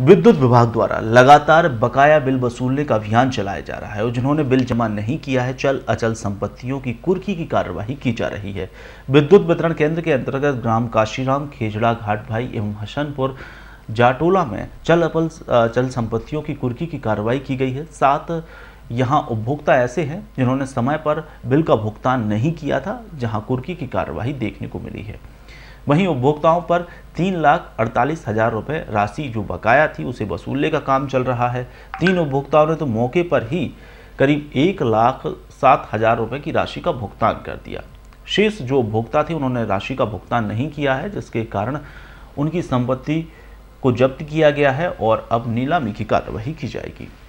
विद्युत विभाग द्वारा लगातार बकाया बिल वसूलने का अभियान चलाया जा रहा है और जिन्होंने बिल जमा नहीं किया है चल अचल संपत्तियों की कुर्की की कार्यवाही की जा रही है विद्युत वितरण केंद्र के अंतर्गत ग्राम काशीराम खेजड़ा घाट भाई एवं हसनपुर जाटोला में चल अपल चल संपत्तियों की कुर्की की कार्रवाई की गई है साथ यहाँ उपभोक्ता ऐसे हैं जिन्होंने समय पर बिल का भुगतान नहीं किया था जहाँ कुर्की की कार्रवाई देखने को मिली है वहीं उपभोक्ताओं पर तीन लाख अड़तालीस हज़ार रुपये राशि जो बकाया थी उसे वसूलने का काम चल रहा है तीन उपभोक्ताओं ने तो मौके पर ही करीब एक लाख सात हज़ार रुपये की राशि का भुगतान कर दिया शेष जो उपभोक्ता थे उन्होंने राशि का भुगतान नहीं किया है जिसके कारण उनकी संपत्ति को जब्त किया गया है और अब नीलामी की कार्रवाई की जाएगी